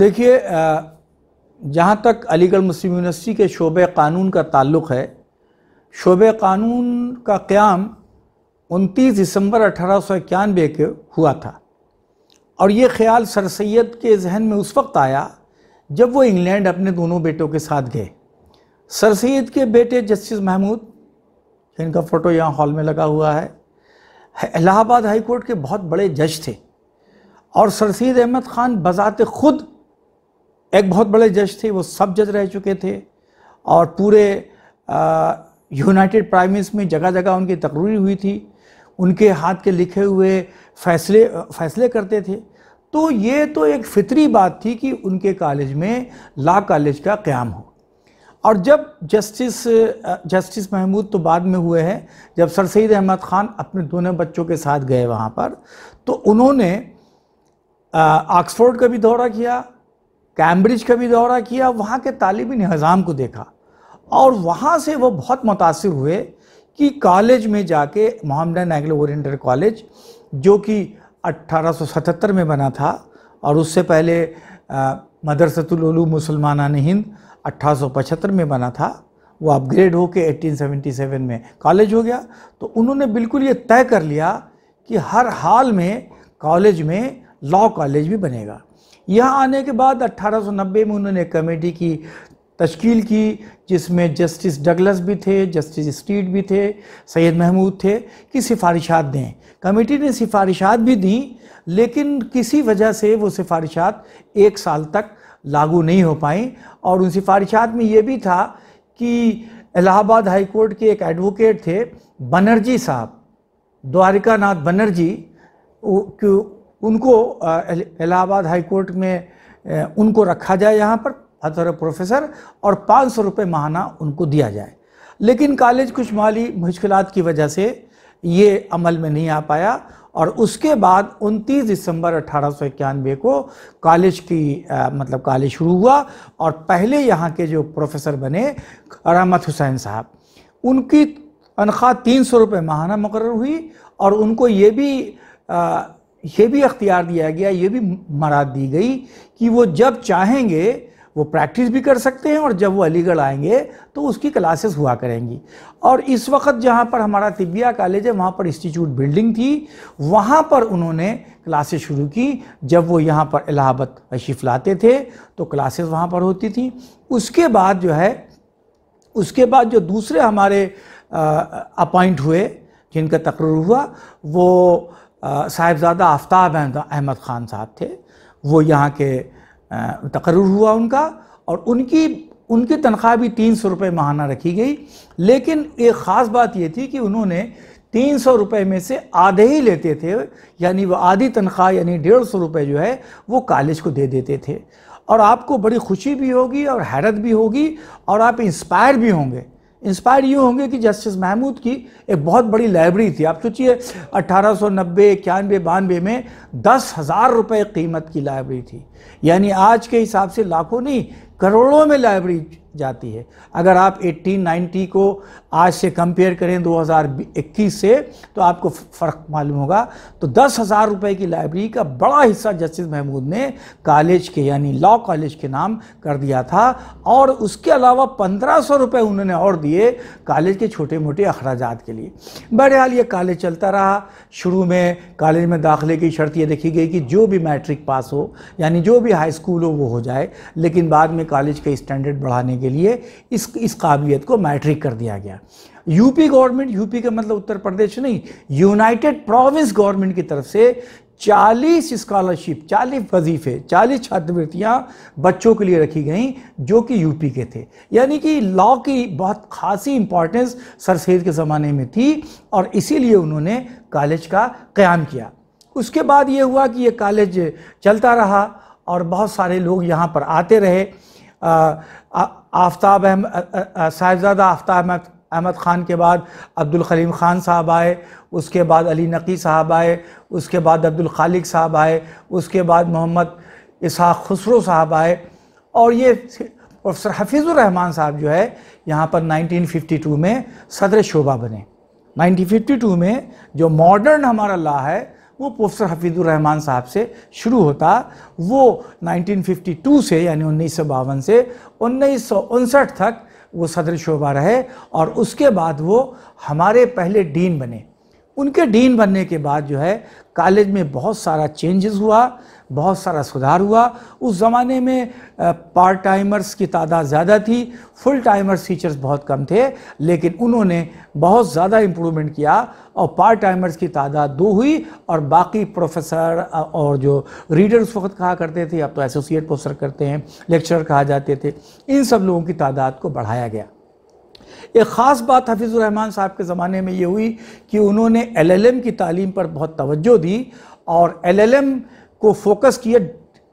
देखिए जहाँ तक अलीगढ़ मुस्लिम यूनिवर्सिटी के शोबे कानून का ताल्लुक़ है शोब कानून का क़्याम 29 दिसंबर अठारह के हुआ था और ये ख्याल सर सैद के जहन में उस वक्त आया जब वो इंग्लैंड अपने दोनों बेटों के साथ गए सर सैद के बेटे जस्टिस महमूद इनका फ़ोटो यहाँ हॉल में लगा हुआ है इलाहाबाद हाईकोर्ट के बहुत बड़े जज थे और सर सैद अहमद ख़ान बज़ात खुद एक बहुत बड़े जज थे वो सब जज रह चुके थे और पूरे यूनाइटेड प्राइम में जगह जगह उनकी तकरीर हुई थी उनके हाथ के लिखे हुए फैसले फैसले करते थे तो ये तो एक फितरी बात थी कि उनके कॉलेज में ला कॉलेज का क्याम हो और जब जस्टिस जस्टिस महमूद तो बाद में हुए हैं जब सर सैद अहमद ख़ान अपने दोनों बच्चों के साथ गए वहाँ पर तो उन्होंने ऑक्सफोर्ड का भी दौरा किया कैम्ब्रिज का भी दौरा किया वहाँ के तालीमी निज़ाम को देखा और वहाँ से वो बहुत मुतासर हुए कि कॉलेज में जाके मोहम्मदन एंग्लो ओरिएंटल कॉलेज जो कि 1877 में बना था और उससे पहले मदरसतुलू मुसलमाना हिंद अट्ठारह में बना था वो अपग्रेड होके 1877 में कॉलेज हो गया तो उन्होंने बिल्कुल ये तय कर लिया कि हर हाल में कॉलेज में लॉ कॉलेज भी बनेगा यहाँ आने के बाद 1890 में उन्होंने कमेटी की तश्कील की जिसमें जस्टिस डगलस भी थे जस्टिस स्ट्रीट भी थे सैयद महमूद थे कि सिफारिशात दें कमेटी ने सिफारिशात भी दी लेकिन किसी वजह से वो सिफारिशात एक साल तक लागू नहीं हो पाई और उन सिफारिशात में ये भी था कि इलाहाबाद हाई कोर्ट के एक एडवोकेट थे बनर्जी साहब द्वारिका नाथ बनर्जी उनको इलाहाबाद हाई कोर्ट में उनको रखा जाए यहाँ पर अतर प्रोफेसर और पाँच सौ रुपये माहाना उनको दिया जाए लेकिन कॉलेज कुछ माली मुश्किल की वजह से ये अमल में नहीं आ पाया और उसके बाद 29 दिसंबर अठारह को कॉलेज की आ, मतलब कॉलेज शुरू हुआ और पहले यहाँ के जो प्रोफेसर बने रहमत हुसैन साहब उनकी तनख्वाह तीन सौ रुपये माहाना मुकर हुई और उनको ये भी आ, ये भी अख्तियार दिया गया ये भी मराद दी गई कि वो जब चाहेंगे वो प्रैक्टिस भी कर सकते हैं और जब वो अलीगढ़ आएंगे तो उसकी क्लासेस हुआ करेंगी और इस वक्त जहाँ पर हमारा तिबिया कॉलेज है वहाँ पर इंस्टीट्यूट बिल्डिंग थी वहाँ पर उन्होंने क्लासेस शुरू की जब वो यहाँ पर इलाहाबाद तशीफ लाते थे तो क्लासेस वहाँ पर होती थी उसके बाद जो है उसके बाद जो दूसरे हमारे अपॉइंट हुए जिनका तकरूर हुआ वो साहिबजादा आफ्ताब अहमद ख़ान साहब थे वो यहाँ के तकर हुआ उनका और उनकी उनकी तनख्वाह भी तीन सौ रुपये महाना रखी गई लेकिन एक ख़ास बात ये थी कि उन्होंने तीन सौ रुपये में से आधे ही लेते थे यानी वह आधी तनख्वाह यानी डेढ़ सौ रुपये जो है वो कॉलेज को दे देते थे और आपको बड़ी खुशी भी होगी और हैरत भी होगी और आप इंस्पायर भी होंगे इंस्पायर ये होंगे कि जस्टिस महमूद की एक बहुत बड़ी लाइब्रेरी थी आप सोचिए अट्ठारह सौ नब्बे इक्यानवे बानवे में दस हज़ार रुपये कीमत की लाइब्रेरी थी यानी आज के हिसाब से लाखों नहीं करोड़ों में लाइब्रेरी जाती है अगर आप 1890 को आज से कंपेयर करें 2021 से तो आपको फ़र्क मालूम होगा तो दस हज़ार रुपये की लाइब्रेरी का बड़ा हिस्सा जस्टिस महमूद ने कॉलेज के यानी लॉ कॉलेज के नाम कर दिया था और उसके अलावा पंद्रह सौ रुपये उन्होंने और दिए कॉलेज के छोटे मोटे अखराज के लिए बहरहाल ये कॉलेज चलता रहा शुरू में कॉलेज में दाखिले की शर्त यह देखी गई कि जो भी मैट्रिक पास हो यानी जो भी हाई स्कूल हो वो हो जाए लेकिन बाद में कॉलेज के स्टैंडर्ड बढ़ाने के लिए इस इस काबिलियत को मैट्रिक कर दिया गया यूपी गवर्नमेंट यूपी का मतलब उत्तर प्रदेश नहीं यूनाइटेड प्रोविंस गवर्नमेंट की तरफ से 40 स्कॉलरशिप 40 वजीफे 40 छात्रवृत्तियां बच्चों के लिए रखी गई जो कि यूपी के थे यानी कि लॉ की बहुत खासी इंपॉर्टेंस सर सैद के ज़माने में थी और इसीलिए उन्होंने कॉलेज का क्याम किया उसके बाद ये हुआ कि ये कॉलेज चलता रहा और बहुत सारे लोग यहाँ पर आते रहे आफ्ताब अहमद साहिबजादा आफ्ताब अहमद अहमद ख़ान के बाद अब्दुल खलीम ख़ान साहब आए उसके बाद अली नकी साहब आए उसके बाद अब्दुल खालिक साहब आए उसके बाद मोहम्मद इसहाक खसरो साहब आए और ये प्रोफेसर हफीज़ुररहमान साहब जो है यहाँ पर 1952 में सदर शोभा बने 1952 में जो मॉडर्न हमारा ला है वो प्रोफेसर हफीज़ुररहमान साहब से शुरू होता वो 1952 से यानी उन्नीस से उन्नीस तक वो सदर शोभा रहे और उसके बाद वो हमारे पहले डीन बने उनके डीन बनने के बाद जो है कॉलेज में बहुत सारा चेंजेस हुआ बहुत सारा सुधार हुआ उस ज़माने में पार्ट टाइमर्स की तादाद ज़्यादा थी फुल टाइमर्स टीचर्स बहुत कम थे लेकिन उन्होंने बहुत ज़्यादा इम्प्रूवमेंट किया और पार्ट टाइमर्स की तादाद दो हुई और बाकी प्रोफेसर और जो रीडर उस वक्त कहा करते थे अब तो एसोसिएट प्रोफेसर करते हैं लेक्चर कहा जाते थे इन सब लोगों की तादाद को बढ़ाया गया एक ख़ास बात हफीज़ुररहमान साहब के ज़माने में ये हुई कि उन्होंने एलएलएम की तालीम पर बहुत तवज्जो दी और एलएलएम को फोकस किया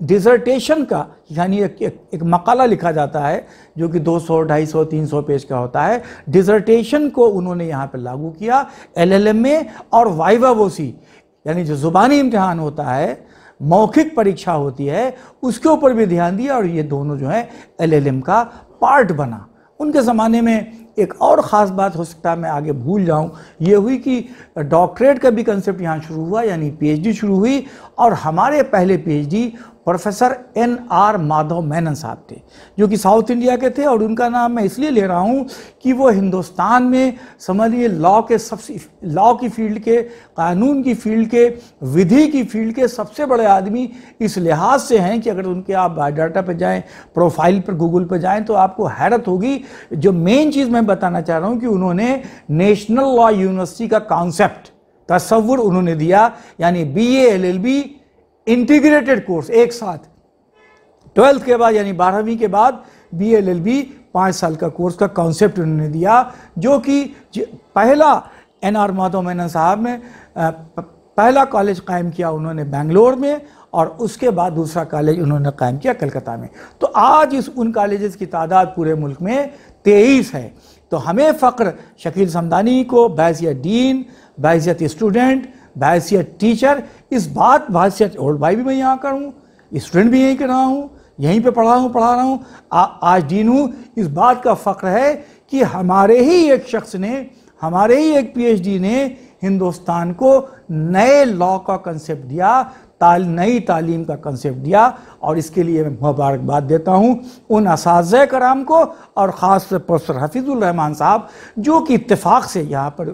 डिजर्टेशन का यानी एक, एक, एक मकाला लिखा जाता है जो कि 200, 250, 300 पेज का होता है डिजर्टेशन को उन्होंने यहाँ पर लागू किया एलएलएम में और वाइवा वोसी यानी जो ज़ुबानी इम्तहान होता है मौखिक परीक्षा होती है उसके ऊपर भी ध्यान दिया और ये दोनों जो है एलएलएम का पार्ट बना उनके ज़माने में एक और ख़ास बात हो सकता है मैं आगे भूल जाऊं ये हुई कि डॉक्टरेट का भी कंसेप्ट यहाँ शुरू हुआ यानी पीएचडी शुरू हुई और हमारे पहले PhD professor N R Madhava Menon साहब थे जो कि साउथ इंडिया के थे और उनका नाम मैं इसलिए ले रहा हूँ कि वो हिंदुस्तान में समझिए लॉ के सबसे लॉ की फील्ड के कानून की फील्ड के विधि की फील्ड के सबसे बड़े आदमी इस लिहाज से हैं कि अगर उनके आप बायोडाटा पर जाएँ प्रोफाइल पर गूगल पर जाएँ तो आपको हैरत होगी जो मेन चीज़ मैं बताना चाह रहा हूँ कि उन्होंने नेशनल लॉ यूनिवर्सिटी का कॉन्सेप्ट तस्वुर उन्होंने दिया यानी B L L B integrated course एक साथ ट्वेल्थ के बाद यानी बारहवीं के बाद बी एल एल बी पाँच साल का कोर्स का कॉन्सेप्ट उन्होंने दिया जो कि पहला एन आर माधव मेनन साहब ने पहला कॉलेज कायम किया उन्होंने बेंगलोर में और उसके बाद दूसरा कॉलेज उन्होंने कायम किया कलकत्ता में तो आज इस उन कॉलेजेस की तादाद पूरे मुल्क में तेईस है तो हमें फ़ख्र शकील समदानी को बैज़ियत डीन बैज़ियत स्टूडेंट बहसीत टीचर इस बात बहसीत ओल्ड भाई भी मैं यहाँ का हूँ स्टूडेंट भी यहीं कर रहा हूँ यहीं पे पढ़ा हूँ पढ़ा रहा हूँ आज दिन हूँ इस बात का फ़ख्र है कि हमारे ही एक शख्स ने हमारे ही एक पीएचडी ने हिंदुस्तान को नए लॉ का कंसेप्ट दिया ताल, नई तालीम का कंसेप्ट दिया और इसके लिए मैं मुबारकबाद देता हूँ उन इस कराम को और ख़ास प्रोफेसर हफीज़ुलरहमान साहब जो कि इतफ़ाक़ से यहाँ पर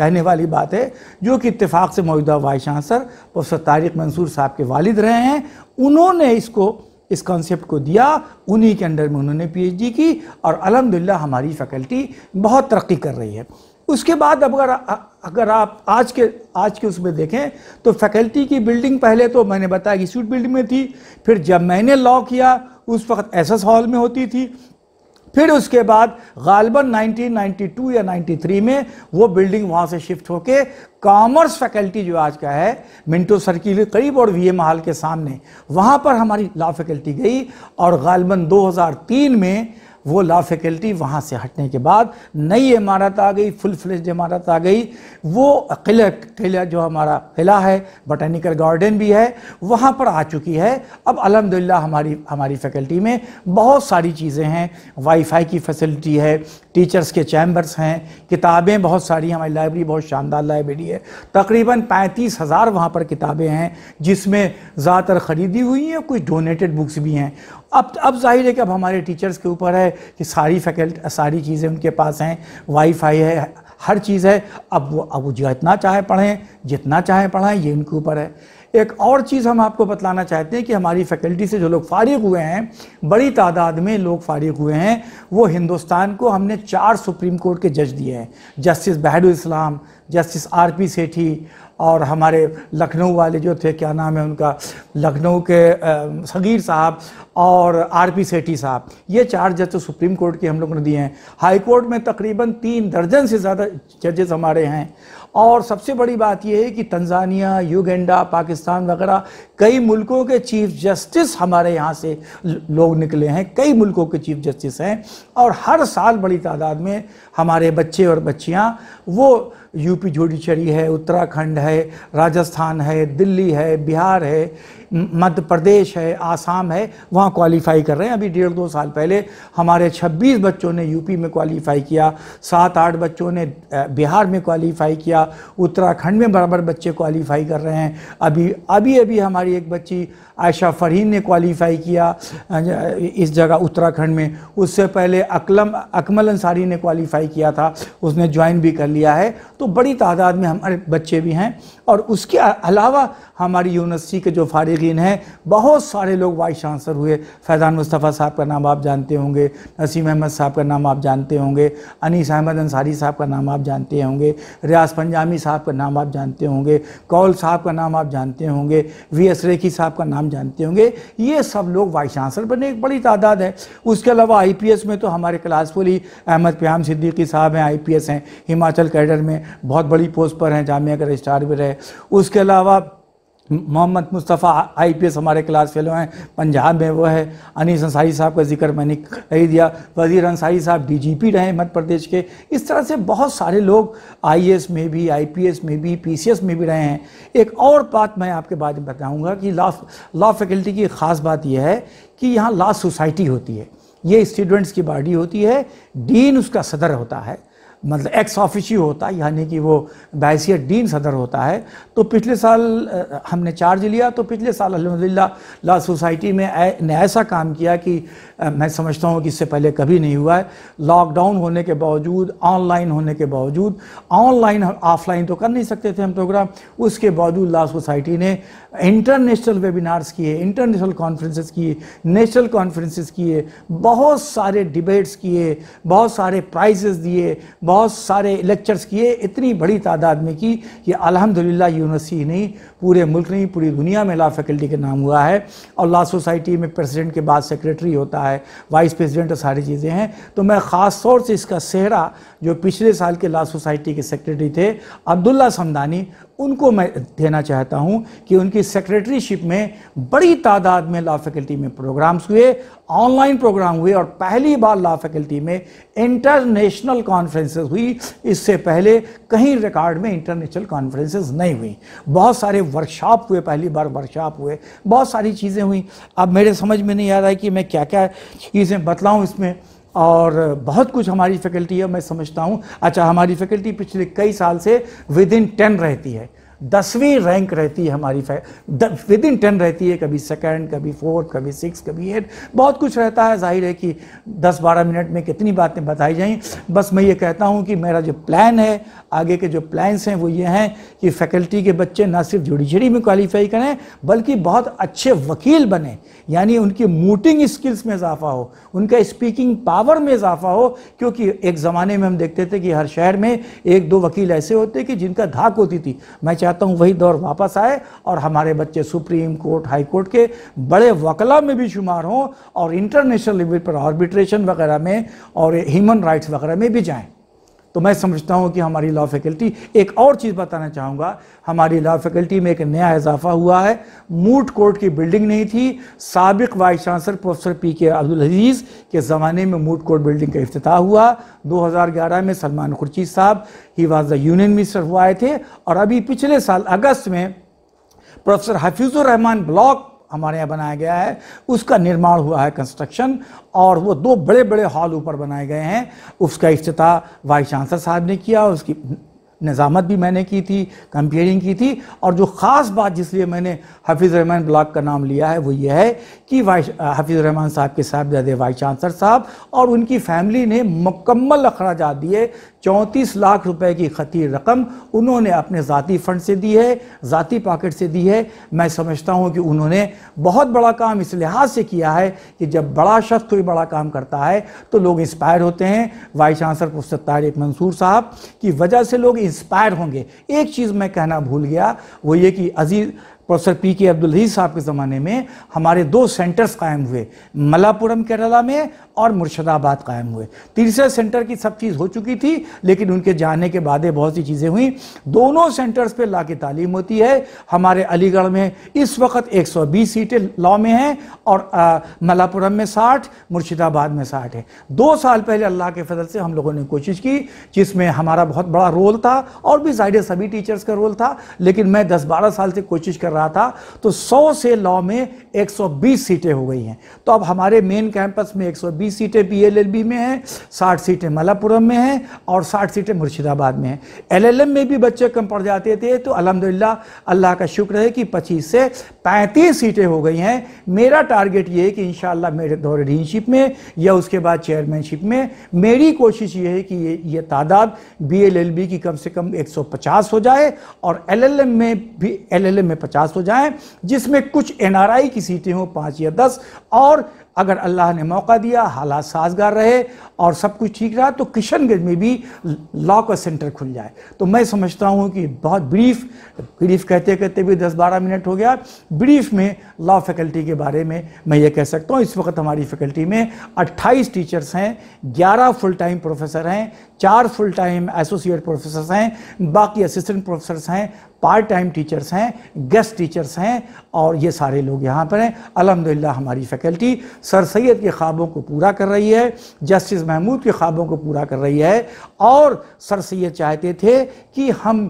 कहने वाली बात है जो कि इतफ़ाक़ से मौजूदा vice chancellor professor Tariq Mansoor साहब के वालिद रहे हैं उन्होंने इसको इस कॉन्सेप्ट को दिया उन्हीं के अंडर में उन्होंने पीएचडी की और अलहमदिल्ला हमारी फैकल्टी बहुत तरक्की कर रही है उसके बाद अब अगर अगर आप आज के आज के उसमें देखें तो फैकल्टी की बिल्डिंग पहले तो मैंने बताया कि स्वीट बिल्डिंग में थी फिर जब मैंने लॉ किया उस वक्त एस एस हॉल में होती थी फिर उसके बाद गालबन 1992 या 93 में वो बिल्डिंग वहाँ से शिफ्ट होके कॉमर्स फैकल्टी जो आज का है मिंटो सर्किल के करीब और वी महल के सामने वहाँ पर हमारी लॉ फैकल्टी गई और गालबन 2003 में वो ला फैकल्टी वहाँ से हटने के बाद नई इमारत आ गई फुल फ्लेज इमारत आ गई वो किला किला जो हमारा किला है बोटेनिकल गार्डन भी है वहाँ पर आ चुकी है अब अलहमदिल्ला हमारी हमारी फैकल्टी में बहुत सारी चीज़ें हैं वाईफाई की फैसिलिटी है टीचर्स के चैम्बर्स हैं किताबें बहुत सारी हमारी लाइब्रेरी बहुत शानदार लाइब्रेरी है तकरीबन पैंतीस हज़ार वहाँ पर किताबें हैं जिसमें ज़्यादातर ख़रीदी हुई हैं कुछ डोनेटेड बुक्स भी हैं अब अब जाहिर है कि अब हमारे टीचर्स के ऊपर है कि सारी फैकल्टी सारी चीज़ें उनके पास हैं वाईफाई है हर चीज़ है अब वो अब वो जितना चाहे पढ़ें जितना चाहे पढ़ाएं ये उनके ऊपर है एक और चीज़ हम आपको बतलाना चाहते हैं कि हमारी फैकल्टी से जो लोग फारिग हुए हैं बड़ी तादाद में लोग फारिग हुए हैं वो हिंदुस्तान को हमने चार सुप्रीम कोर्ट के जज दिए हैं justice Bahrul Islam justice R P Sethi और हमारे लखनऊ वाले जो थे क्या नाम है उनका लखनऊ के सगीर साहब और आर पी सेठी साहब ये चार जज तो सुप्रीम कोर्ट के हम लोगों ने दिए हैं हाई कोर्ट में तकरीबन तीन दर्जन से ज़्यादा जजेस हमारे हैं और सबसे बड़ी बात यह है कि तंजानिया युगेंडा पाकिस्तान वगैरह कई मुल्कों के चीफ जस्टिस हमारे यहाँ से लोग निकले हैं कई मुल्कों के चीफ जस्टिस हैं और हर साल बड़ी तादाद में हमारे बच्चे और बच्चियाँ वो यूपी जुडिशरी है उत्तराखंड है राजस्थान है दिल्ली है बिहार है मध्य प्रदेश है आसाम है वहाँ क्वालिफाई कर रहे हैं अभी डेढ़ दो साल पहले हमारे 26 बच्चों ने यूपी में क्वालिफाई किया सात आठ बच्चों ने बिहार में क्वालिफाई किया उत्तराखंड में बराबर बच्चे क्वालिफाई कर रहे हैं अभी अभी अभी हमारी एक बच्ची आयशा फरहीन ने क्वालीफाई किया अं, इस जगह उत्तराखंड में उससे पहले अकलम अकमल अंसारी ने क्वालीफाई किया था उसने ज्वाइन भी कर लिया है तो बड़ी तादाद में हमारे बच्चे भी हैं और उसके अलावा हमारी यूनिवर्सिटी के जो फारगिन हैं बहुत सारे लोग वाइस चांसलर हुए फैज़ान मुस्तफ़ा साहब का नाम आप जानते होंगे नसीम अहमद साहब का नाम आप जानते होंगे अनीस अहमद अंसारी साहब का नाम आप जानते होंगे रियाज पंजामी साहब का नाम आप जानते होंगे कौल साहब का नाम आप जानते होंगे वी एस रेखी साहब का नाम जानते होंगे ये सब लोग वाइस चांसलर बने एक बड़ी तादाद है उसके अलावा आईपीएस में तो हमारे क्लासफुल ही अहमद प्याम सिद्दीकी साहब हैं आईपीएस हैं हिमाचल कैडर में बहुत बड़ी पोस्ट पर हैं जामिया का रजिस्ट्रार भी रहे उसके अलावा मोहम्मद मुस्तफ़ा आईपीएस हमारे क्लास फेलो हैं पंजाब में वो है अनीस अंसारी साहब का जिक्र मैंने कर ही दिया वज़ीर अंसारी साहब डीजीपी रहे मध्य प्रदेश के इस तरह से बहुत सारे लोग आईएएस में भी आईपीएस में भी पीसीएस में भी रहे हैं एक और बात मैं आपके बारे में बताऊँगा कि लॉ लॉ फैकल्टी की ख़ास बात यह है कि यहाँ लॉ सोसाइटी होती है ये स्टूडेंट्स की बॉडी होती है डीन उसका सदर होता है मतलब एक्स ऑफिशियो होता है यानी कि वो बैसियत डीन सदर होता है तो पिछले साल हमने चार्ज लिया तो पिछले साल अलहमदिल्ला ला सोसाइटी में ने ऐसा काम किया कि मैं समझता हूँ कि इससे पहले कभी नहीं हुआ है लॉकडाउन होने के बावजूद ऑनलाइन होने के बावजूद ऑनलाइन ऑफलाइन तो कर नहीं सकते थे हम प्रोग्राम उसके बावजूद ला सोसाइटी ने इंटरनेशनल वेबिनार्स किए इंटरनेशनल कॉन्फ्रेंसेस किए नेशनल कॉन्फ्रेंसेस किए बहुत सारे डिबेट्स किए बहुत सारे प्राइजेस दिए बहुत सारे लेक्चर्स किए इतनी बड़ी तादाद में की कि अलहमदिल्ला यूनिवर्सिटी नहीं पूरे मुल्क नहीं पूरी दुनिया में ला फैकल्टी का नाम हुआ है और ला सोसाइटी में प्रेसिडेंट के बाद सेक्रेटरी होता है है वाइस प्रेसिडेंट और सारी चीज़ें हैं तो मैं ख़ास तौर से इसका सेहरा जो पिछले साल के ला सोसाइटी के सेक्रेटरी थे अब्दुल्ला समदानी उनको मैं देना चाहता हूं कि उनकी सेक्रेटरीशिप में बड़ी तादाद में लॉ फैकल्टी में प्रोग्राम्स हुए ऑनलाइन प्रोग्राम हुए और पहली बार लॉ फैकल्टी में इंटरनेशनल कॉन्फ्रेंसेस हुई इससे पहले कहीं रिकॉर्ड में इंटरनेशनल कॉन्फ्रेंसेस नहीं हुई बहुत सारे वर्कशॉप हुए पहली बार वर्कशॉप हुए बहुत सारी चीज़ें हुई अब मेरे समझ में नहीं आ रहा है कि मैं क्या क्या चीज़ें बतलाऊँ इसमें और बहुत कुछ हमारी फैकल्टी है मैं समझता हूँ अच्छा हमारी फैकल्टी पिछले कई साल से विद इन टेन रहती है दसवीं रैंक रहती है हमारी विद इन टेन रहती है कभी सेकेंड कभी फोर्थ कभी सिक्स कभी एट बहुत कुछ रहता है जाहिर है कि दस बारह मिनट में कितनी बातें बताई जाएं बस मैं ये कहता हूँ कि मेरा जो प्लान है आगे के जो प्लान्स हैं वो ये हैं कि फैकल्टी के बच्चे ना सिर्फ जुडिशरी में क्वालिफाई करें बल्कि बहुत अच्छे वकील बने यानी उनकी मूटिंग स्किल्स में इजाफा हो उनका स्पीकिंग पावर में इजाफा हो क्योंकि एक ज़माने में हम देखते थे कि हर शहर में एक दो वकील ऐसे होते कि जिनका धाक होती थी मैं चाह चाहता हूँ वही दौर वापस आए और हमारे बच्चे सुप्रीम कोर्ट हाई कोर्ट के बड़े वकला में भी शुमार हों और इंटरनेशनल लेवल पर आर्बिट्रेशन वगैरह में और ह्यूमन राइट्स वगैरह में भी जाएँ तो मैं समझता हूँ कि हमारी लॉ फैकल्टी एक और चीज़ बताना चाहूँगा हमारी लॉ फैकल्टी में एक नया इजाफा हुआ है मूट कोर्ट की बिल्डिंग नहीं थी सबक वाइस चांसलर प्रोफेसर पी के अब्दुल अजीज़ के ज़माने में मूट कोर्ट बिल्डिंग का अफ्ताह हुआ 2011 में सलमान खुर्ची साहब ही वाज द यूनियन मिनिस्टर हुआ आए थे और अभी पिछले साल अगस्त में प्रोफेसर हफीज़ुर रहमान ब्लॉक हमारे यहाँ बनाया गया है उसका निर्माण हुआ है कंस्ट्रक्शन और वो दो बड़े बड़े हॉल ऊपर बनाए गए हैं उसका अफ्ताह वाइस चांसलर साहब ने किया उसकी निज़ामत भी मैंने की थी कंपेयरिंग की थी और जो ख़ास बात जिसलिए मैंने हफीज़ रहमान ब्लॉक का नाम लिया है वो ये है कि वाइस हफीज़ रहमान साहब के साहबजादे वाइस चांसलर साहब और उनकी फैमिली ने मुकम्मल अखराज दिए चौंतीस लाख रुपए की खती रकम उन्होंने अपने ज़ाती फ़ंड से दी है ज़ाती पॉकेट से दी है मैं समझता हूँ कि उन्होंने बहुत बड़ा काम इस लिहाज से किया है कि जब बड़ा शख्स कोई बड़ा काम करता है तो लोग इंस्पायर होते हैं vice chancellor professor Tariq Mansoor साहब की वजह से लोग इंस्पायर होंगे एक चीज़ मैं कहना भूल गया वो ये कि अजीज़ प्रोफेसर पी के अब्दुल रही साहब के ज़माने में हमारे दो सेंटर्स कायम हुए मलापुरम केरला में और मुर्शदाबाद कायम हुए तीसरे सेंटर की सब चीज़ हो चुकी थी लेकिन उनके जाने के बाद बहुत सी चीज़ें हुई दोनों सेंटर्स पर ला की तालीम होती है हमारे अलीगढ़ में इस वक्त 120 सीटें लॉ में हैं और मलापुरम में 60 मुर्शिदाबाद में 60 है दो साल पहले अल्लाह के फजल से हम लोगों ने कोशिश की जिसमें हमारा बहुत बड़ा रोल था और भी जाहिर सभी टीचर्स का रोल था लेकिन मैं दस बारह साल से कोशिश कर रहा था तो सौ से लॉ में बीस सीटें हो गई हैं तो अब हमारे मेन कैंपस में बीस अस्सी सीटें पीएलएलबी में हैं साठ सीटें मलापुरम में हैं और साठ सीटें मुर्शिदाबाद में हैं एलएलएम में भी बच्चे कम पड़ जाते थे तो अलहमदिल्ला अल्लाह का शुक्र है कि पच्चीस से पैंतीस सीटें हो गई हैं मेरा टारगेट ये है कि इन मेरे दौरे डीनशिप में या उसके बाद चेयरमैनशिप में मेरी कोशिश ये है कि ये ये तादाद बी की कम से कम एक हो जाए और एल में भी एल में पचास हो जाए जिसमें कुछ एन की सीटें हों पाँच या दस और अगर अल्लाह ने मौका दिया हालात साजगार रहे और सब कुछ ठीक रहा तो किशनगंज में भी लॉ का सेंटर खुल जाए तो मैं समझता हूँ कि बहुत ब्रीफ ब्रीफ कहते कहते भी 10-12 मिनट हो गया ब्रीफ में लॉ फैकल्टी के बारे में मैं ये कह सकता हूँ इस वक्त हमारी फैकल्टी में 28 टीचर्स हैं 11 फुल टाइम प्रोफेसर हैं चार फुल टाइम एसोसिएट प्रोफेसर हैं बाकी असिस्टेंट प्रोफेसर हैं पार्ट टाइम टीचर्स हैं गेस्ट टीचर्स हैं और ये सारे लोग यहाँ पर हैं अलहमदिल्ला हमारी फैकल्टी सर सैद के ख्वाबों को पूरा कर रही है जस्टिस महमूद के ख्वाबों को पूरा कर रही है और सर सैद चाहते थे कि हम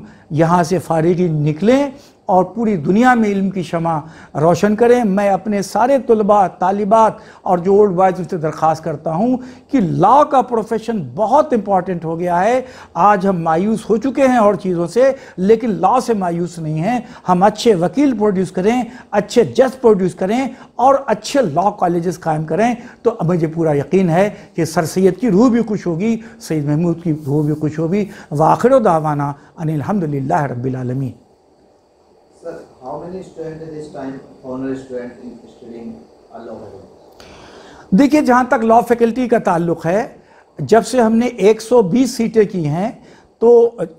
यहाँ से फारिगी निकलें और पूरी दुनिया में इल्म की शमा रोशन करें मैं अपने सारे तलबा तालिबात और जो ओल्ड बॉयज़ उनसे दरख्वास्त करता हूँ कि लॉ का प्रोफेशन बहुत इंपॉर्टेंट हो गया है आज हम मायूस हो चुके हैं और चीज़ों से लेकिन लॉ से मायूस नहीं हैं हम अच्छे वकील प्रोड्यूस करें अच्छे जज प्रोड्यूस करें और अच्छे लॉ कॉलेज कायम करें तो मुझे पूरा यकीन है कि सर सैद की रूह भी खुश होगी सैद महमूद की रूह भी खुश होगी वाखिर दावाना अनिलहमदिल्ला रबीआलमी देखिए जहां तक लॉ फैकल्टी का ताल्लुक है जब से हमने 120 सीटें की हैं तो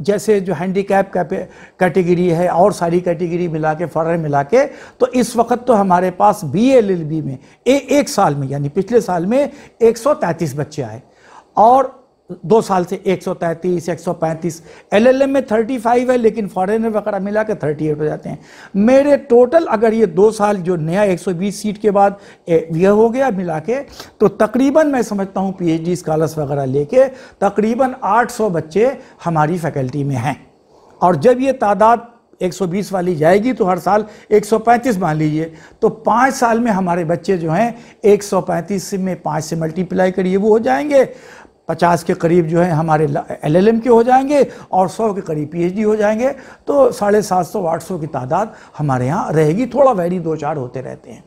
जैसे जो हैंडीकैप कैटेगरी है और सारी कैटेगरी मिला के फॉर मिला के तो इस वक्त तो हमारे पास बी एल एल बी में ए, एक साल में यानी पिछले साल में 133 बच्चे आए और दो साल से 133, 135, एलएलएम में 35 है लेकिन फॉरेनर वगैरह मिला के थर्टी हो जाते हैं मेरे टोटल अगर ये दो साल जो नया 120 सीट के बाद यह हो गया मिला के तो तकरीबन मैं समझता हूँ पीएचडी स्कॉलर्स वगैरह लेके तकरीबन 800 बच्चे हमारी फैकल्टी में हैं और जब ये तादाद 120 वाली जाएगी तो हर साल 135 मान लीजिए तो पाँच साल में हमारे बच्चे जो हैं 135 में पाँच से मल्टीप्लाई करिए वो हो जाएंगे पचास के करीब जो है हमारे एलएलएम के हो जाएंगे और सौ के करीब पीएचडी हो जाएंगे तो साढ़े सात सौ आठ सौ की तादाद हमारे यहाँ रहेगी थोड़ा वैरी दो चार होते रहते हैं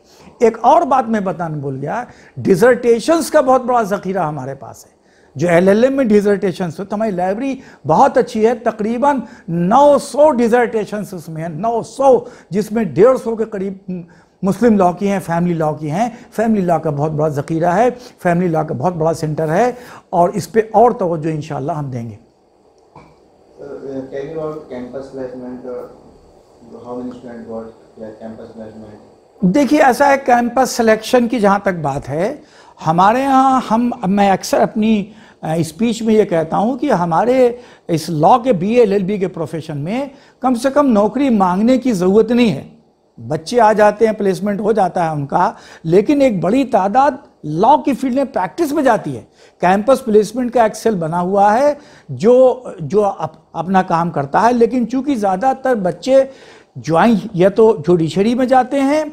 एक और बात मैं बताना भूल गया डिजर्टेशंस का बहुत बड़ा ज़खीरा हमारे पास है जो एल एल एम में तो हमारी लाइब्रेरी बहुत अच्छी है तकरीबन 900 डिजर्टेशन उसमें हैं 900 जिसमें 150 के करीब मुस्लिम लॉ की हैं फैमिली लॉ की हैं फैमिली लॉ का बहुत बड़ा ज़ख़ीरा है फैमिली लॉ का बहुत बड़ा सेंटर है और इस पर और तोज्जो इन हम देंगे uh, uh, देखिए ऐसा है कैंपस सिलेक्शन की जहाँ तक बात है हमारे यहाँ हम मैं अक्सर अपनी स्पीच में ये कहता हूँ कि हमारे इस लॉ के बी एल एल बी के प्रोफेशन में कम से कम नौकरी मांगने की ज़रूरत नहीं है बच्चे आ जाते हैं प्लेसमेंट हो जाता है उनका लेकिन एक बड़ी तादाद लॉ की फील्ड में प्रैक्टिस में जाती है कैंपस प्लेसमेंट का एक्सेल बना हुआ है जो जो अप, अपना काम करता है लेकिन चूंकि ज़्यादातर बच्चे ज्वाइन या तो जुडिशरी में जाते हैं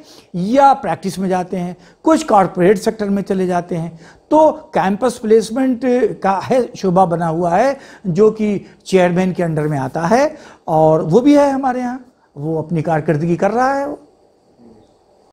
या प्रैक्टिस में जाते हैं कुछ कॉरपोरेट सेक्टर में चले जाते हैं तो कैंपस प्लेसमेंट का है शोभा बना हुआ है जो कि चेयरमैन के अंडर में आता है और वो भी है हमारे यहाँ वो अपनी कारकर्दगी कर रहा है वो